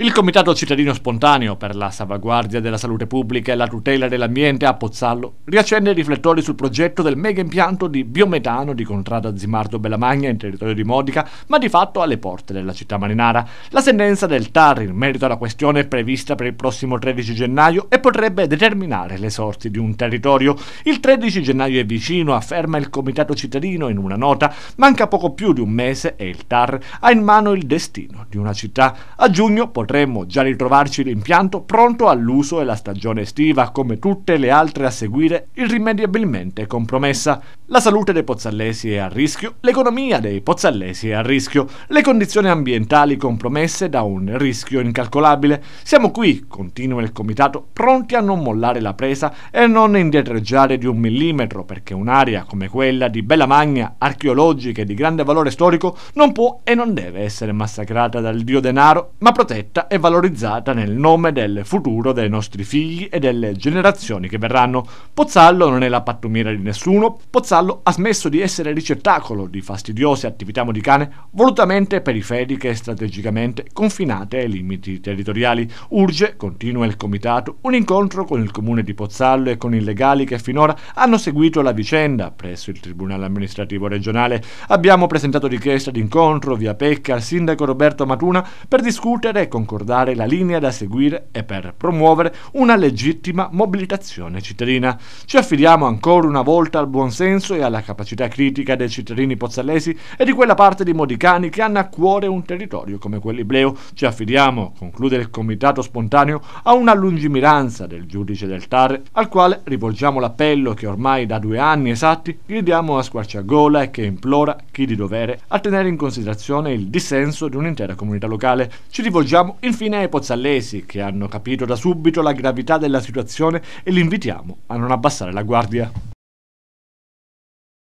Il Comitato Cittadino Spontaneo per la salvaguardia della salute pubblica e la tutela dell'ambiente a Pozzallo riaccende i riflettori sul progetto del mega impianto di biometano di Contrada Zimardo Bellamagna in territorio di Modica, ma di fatto alle porte della città marinara. La sentenza del TAR in merito alla questione è prevista per il prossimo 13 gennaio e potrebbe determinare le sorti di un territorio. Il 13 gennaio è vicino, afferma il Comitato Cittadino in una nota. Manca poco più di un mese e il TAR ha in mano il destino di una città. A giugno potrebbe potremmo già ritrovarci l'impianto pronto all'uso e la stagione estiva, come tutte le altre a seguire, irrimediabilmente compromessa, la salute dei pozzallesi è a rischio, l'economia dei pozzallesi è a rischio, le condizioni ambientali compromesse da un rischio incalcolabile. Siamo qui, continua il comitato, pronti a non mollare la presa e non indietreggiare di un millimetro perché un'area come quella di Bella Magna, archeologica e di grande valore storico, non può e non deve essere massacrata dal dio denaro, ma protetta e valorizzata nel nome del futuro dei nostri figli e delle generazioni che verranno. Pozzallo non è la pattumiera di nessuno, Pozzallo vassallo ha smesso di essere ricettacolo di fastidiose attività modicane volutamente periferiche e strategicamente confinate ai limiti territoriali. Urge, continua il comitato, un incontro con il comune di Pozzallo e con i legali che finora hanno seguito la vicenda presso il Tribunale amministrativo regionale. Abbiamo presentato richiesta di incontro via PEC al sindaco Roberto Matuna per discutere e concordare la linea da seguire e per promuovere una legittima mobilitazione cittadina. Ci affidiamo ancora una volta al buonsenso senso e alla capacità critica dei cittadini pozzallesi e di quella parte di modicani che hanno a cuore un territorio come quell'ibleo. Ci affidiamo, conclude il comitato spontaneo, a una lungimiranza del giudice del TAR, al quale rivolgiamo l'appello che ormai da due anni esatti gridiamo a squarciagola e che implora chi di dovere a tenere in considerazione il dissenso di un'intera comunità locale. Ci rivolgiamo infine ai pozzallesi che hanno capito da subito la gravità della situazione e li invitiamo a non abbassare la guardia.